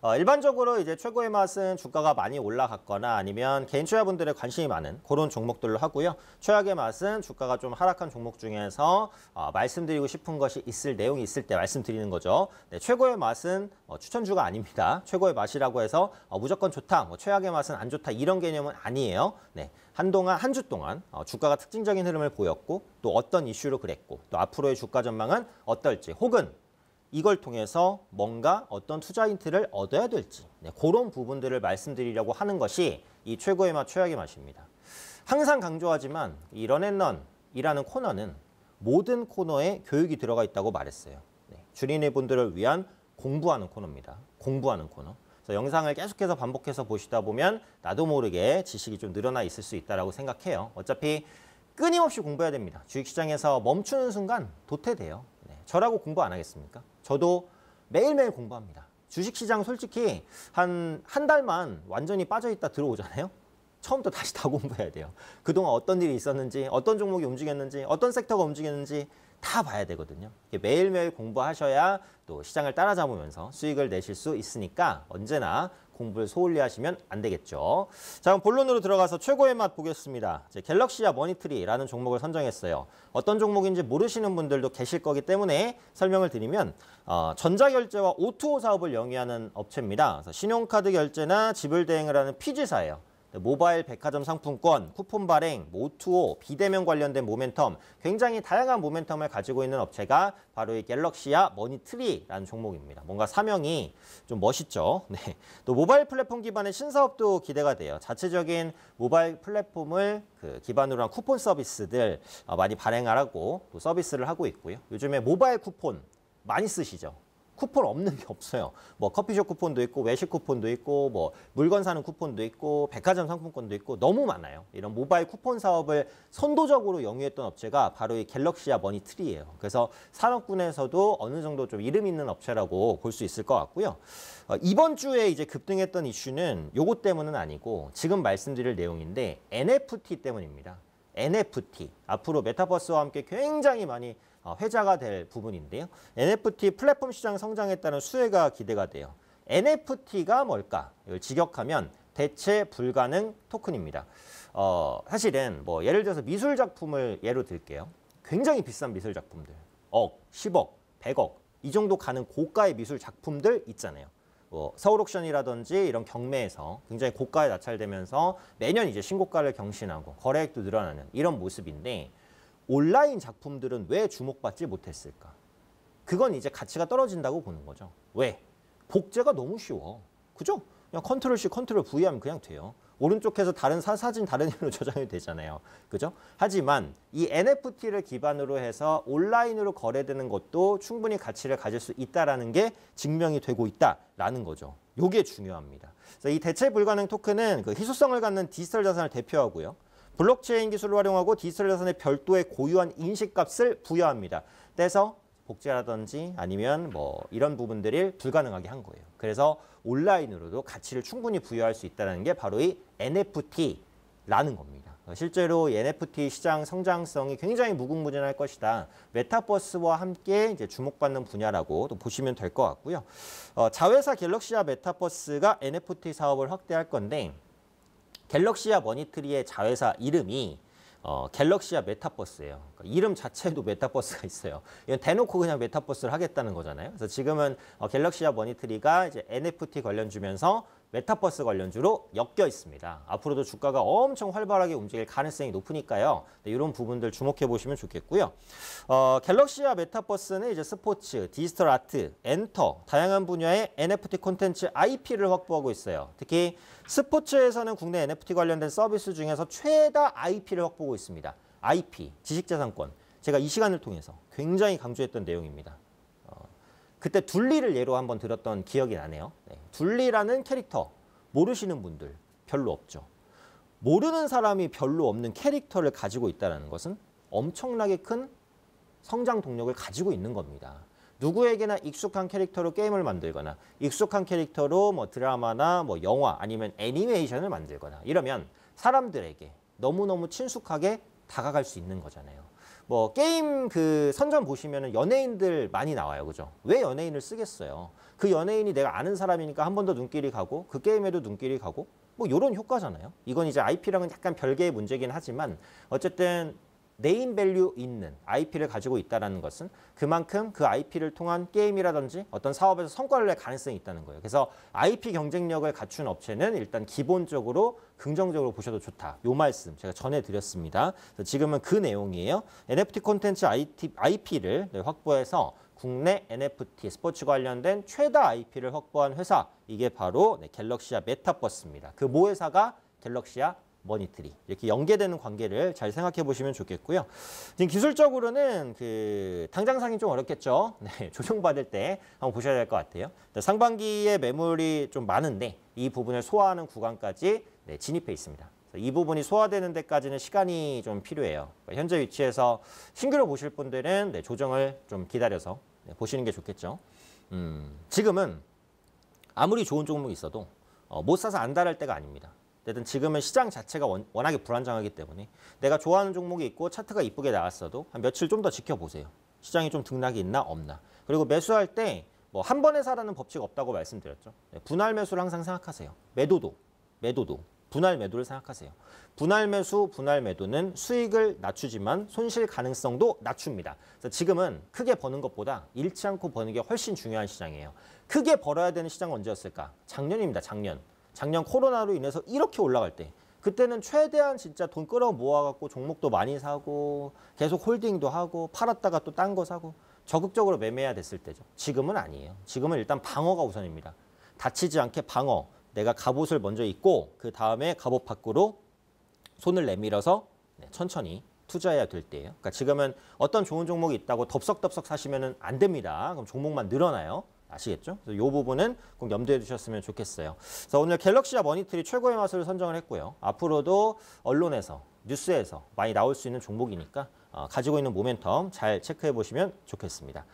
어, 일반적으로 이제 최고의 맛은 주가가 많이 올라갔거나 아니면 개인 투자분들의 관심이 많은 그런 종목들로 하고요. 최악의 맛은 주가가 좀 하락한 종목 중에서 어, 말씀드리고 싶은 것이 있을 내용이 있을 때 말씀드리는 거죠. 네, 최고의 맛은 어, 추천주가 아닙니다. 최고의 맛이라고 해서 어, 무조건 좋다, 뭐 최악의 맛은 안 좋다 이런 개념은 아니에요. 네, 한동안 한 주 동안 어, 주가가 특징적인 흐름을 보였고 또 어떤 이슈로 그랬고 또 앞으로의 주가 전망은 어떨지 혹은 이걸 통해서 뭔가 어떤 투자 힌트를 얻어야 될지 네, 그런 부분들을 말씀드리려고 하는 것이 이 최고의 맛 최악의 맛입니다. 항상 강조하지만 이 런앤런이라는 코너는 모든 코너에 교육이 들어가 있다고 말했어요. 네, 주린이 분들을 위한 공부하는 코너입니다. 공부하는 코너. 영상을 계속해서 반복해서 보시다 보면 나도 모르게 지식이 좀 늘어나 있을 수 있다고 생각해요. 어차피 끊임없이 공부해야 됩니다. 주식시장에서 멈추는 순간 도태돼요. 저라고 공부 안 하겠습니까? 저도 매일매일 공부합니다. 주식시장 솔직히 한 한 달만 완전히 빠져있다 들어오잖아요. 처음부터 다시 다 공부해야 돼요. 그동안 어떤 일이 있었는지, 어떤 종목이 움직였는지, 어떤 섹터가 움직였는지 다 봐야 되거든요. 매일매일 공부하셔야 또 시장을 따라잡으면서 수익을 내실 수 있으니까 언제나 공부를 소홀히 하시면 안 되겠죠. 자, 그럼 본론으로 들어가서 최고의 맛 보겠습니다. 갤럭시아 머니트리라는 종목을 선정했어요. 어떤 종목인지 모르시는 분들도 계실 거기 때문에 설명을 드리면 어, 전자결제와 O2O 사업을 영위하는 업체입니다. 신용카드 결제나 지불 대행을 하는 피지사예요. 모바일 백화점 상품권, 쿠폰 발행, 모투오, 비대면 관련된 모멘텀, 굉장히 다양한 모멘텀을 가지고 있는 업체가 바로 이 갤럭시아 머니트리라는 종목입니다. 뭔가 사명이 좀 멋있죠. 네. 또 모바일 플랫폼 기반의 신사업도 기대가 돼요. 자체적인 모바일 플랫폼을 그 기반으로 한 쿠폰 서비스들 어, 많이 발행하라고 또 서비스를 하고 있고요. 요즘에 모바일 쿠폰 많이 쓰시죠. 쿠폰 없는 게 없어요. 뭐 커피숍 쿠폰도 있고 외식 쿠폰도 있고 뭐 물건 사는 쿠폰도 있고 백화점 상품권도 있고 너무 많아요. 이런 모바일 쿠폰 사업을 선도적으로 영위했던 업체가 바로 이 갤럭시와 머니트리예요. 그래서 산업군에서도 어느 정도 좀 이름 있는 업체라고 볼 수 있을 것 같고요. 어, 이번 주에 이제 급등했던 이슈는 요것 때문은 아니고 지금 말씀드릴 내용인데 NFT 때문입니다. NFT 앞으로 메타버스와 함께 굉장히 많이 어, 회자가 될 부분인데요. NFT 플랫폼 시장 성장에 따른 수혜가 기대가 돼요. NFT가 뭘까? 이걸 직역하면 대체 불가능 토큰입니다. 어, 사실은 뭐 예를 들어서 미술 작품을 예로 들게요. 굉장히 비싼 미술 작품들. 억, 10억, 100억 이 정도 가는 고가의 미술 작품들 있잖아요. 뭐 서울 옥션이라든지 이런 경매에서 굉장히 고가에 낙찰되면서 매년 이제 신고가를 경신하고 거래액도 늘어나는 이런 모습인데 온라인 작품들은 왜 주목받지 못했을까? 그건 이제 가치가 떨어진다고 보는 거죠. 왜? 복제가 너무 쉬워. 그죠? 그냥 컨트롤 C, 컨트롤 V 하면 그냥 돼요. 오른쪽에서 다른 사, 사진 다른 이름으로 저장이 되잖아요. 그죠? 하지만 이 NFT를 기반으로 해서 온라인으로 거래되는 것도 충분히 가치를 가질 수 있다라는 게 증명이 되고 있다라는 거죠. 요게 중요합니다. 그래서 이 대체 불가능 토큰은 그 희소성을 갖는 디지털 자산을 대표하고요. 블록체인 기술을 활용하고 디지털 자산의 별도의 고유한 인식값을 부여합니다. 떼서 복제라든지 아니면 뭐 이런 부분들을 불가능하게 한 거예요. 그래서 온라인으로도 가치를 충분히 부여할 수 있다는 게 바로 이 NFT라는 겁니다. 실제로 NFT 시장 성장성이 굉장히 무궁무진할 것이다. 메타버스와 함께 이제 주목받는 분야라고 또 보시면 될 것 같고요. 어, 자회사 갤럭시와 메타버스가 NFT 사업을 확대할 건데 갤럭시아 머니트리의 자회사 이름이 어, 갤럭시아 메타버스예요. 그러니까 이름 자체도 메타버스가 있어요. 이건 대놓고 그냥 메타버스를 하겠다는 거잖아요. 그래서 지금은 어, 갤럭시아 머니트리가 이제 NFT 관련 주면서 메타버스 관련주로 엮여 있습니다. 앞으로도 주가가 엄청 활발하게 움직일 가능성이 높으니까요. 네, 이런 부분들 주목해 보시면 좋겠고요. 어, 갤럭시와 메타버스는 이제 스포츠, 디지털 아트, 엔터, 다양한 분야의 NFT 콘텐츠 IP를 확보하고 있어요. 특히 스포츠에서는 국내 NFT 관련된 서비스 중에서 최다 IP를 확보하고 있습니다. IP, 지식자산권 제가 이 시간을 통해서 굉장히 강조했던 내용입니다. 그때 둘리를 예로 한번 들었던 기억이 나네요. 네. 둘리라는 캐릭터 모르시는 분들 별로 없죠. 모르는 사람이 별로 없는 캐릭터를 가지고 있다는 것은 엄청나게 큰 성장 동력을 가지고 있는 겁니다. 누구에게나 익숙한 캐릭터로 게임을 만들거나 익숙한 캐릭터로 뭐 드라마나 뭐 영화 아니면 애니메이션을 만들거나 이러면 사람들에게 너무너무 친숙하게 다가갈 수 있는 거잖아요. 뭐 게임 그 선전 보시면은 연예인들 많이 나와요. 그죠? 왜 연예인을 쓰겠어요? 그 연예인이 내가 아는 사람이니까 한 번 더 눈길이 가고 그 게임에도 눈길이 가고 뭐 이런 효과잖아요. 이건 이제 IP랑은 약간 별개의 문제긴 하지만 어쨌든 네임 밸류 있는 IP를 가지고 있다는 것은 그만큼 그 IP를 통한 게임이라든지 어떤 사업에서 성과를 낼 가능성이 있다는 거예요. 그래서 IP 경쟁력을 갖춘 업체는 일단 기본적으로 긍정적으로 보셔도 좋다. 요 말씀 제가 전해드렸습니다. 지금은 그 내용이에요. NFT 콘텐츠 IP를 네, 확보해서 국내 NFT 스포츠 관련된 최다 IP를 확보한 회사 이게 바로 네, 갤럭시아 메타버스입니다. 그 모 회사가 갤럭시아 머니트리 이렇게 연계되는 관계를 잘 생각해 보시면 좋겠고요. 지금 기술적으로는 그 당장 상이 좀 어렵겠죠. 네, 조정받을 때 한번 보셔야 될 것 같아요. 상반기에 매물이 좀 많은데 이 부분을 소화하는 구간까지 네, 진입해 있습니다. 이 부분이 소화되는 데까지는 시간이 좀 필요해요. 그러니까 현재 위치에서 신규로 보실 분들은 네, 조정을 좀 기다려서 네, 보시는 게 좋겠죠. 음, 지금은 아무리 좋은 종목이 있어도 어, 못 사서 안달할 때가 아닙니다. 어쨌든 지금은 시장 자체가 원, 워낙에 불안정하기 때문에 내가 좋아하는 종목이 있고 차트가 이쁘게 나왔어도 한 며칠 좀 더 지켜보세요. 시장이 좀 등락이 있나 없나. 그리고 매수할 때 뭐 한 번에 사라는 법칙 없다고 말씀드렸죠. 네, 분할 매수를 항상 생각하세요. 매도도, 매도도. 분할 매도를 생각하세요. 분할 매수, 분할 매도는 수익을 낮추지만 손실 가능성도 낮춥니다. 그래서 지금은 크게 버는 것보다 잃지 않고 버는 게 훨씬 중요한 시장이에요. 크게 벌어야 되는 시장 언제였을까? 작년입니다, 작년. 작년 코로나로 인해서 이렇게 올라갈 때 그때는 최대한 진짜 돈 끌어 모아갖고 종목도 많이 사고 계속 홀딩도 하고 팔았다가 또 딴 거 사고 적극적으로 매매해야 됐을 때죠. 지금은 아니에요. 지금은 일단 방어가 우선입니다. 다치지 않게 방어. 내가 갑옷을 먼저 입고 그 다음에 갑옷 밖으로 손을 내밀어서 네, 천천히 투자해야 될 때예요. 그러니까 지금은 어떤 좋은 종목이 있다고 덥석덥석 사시면 안 됩니다. 그럼 종목만 늘어나요. 아시겠죠? 그래서 이 부분은 꼭 염두해 두셨으면 좋겠어요. 그래서 오늘 갤럭시와 머니트리 최고의 맛으로 선정을 했고요. 앞으로도 언론에서, 뉴스에서 많이 나올 수 있는 종목이니까 어, 가지고 있는 모멘텀 잘 체크해 보시면 좋겠습니다.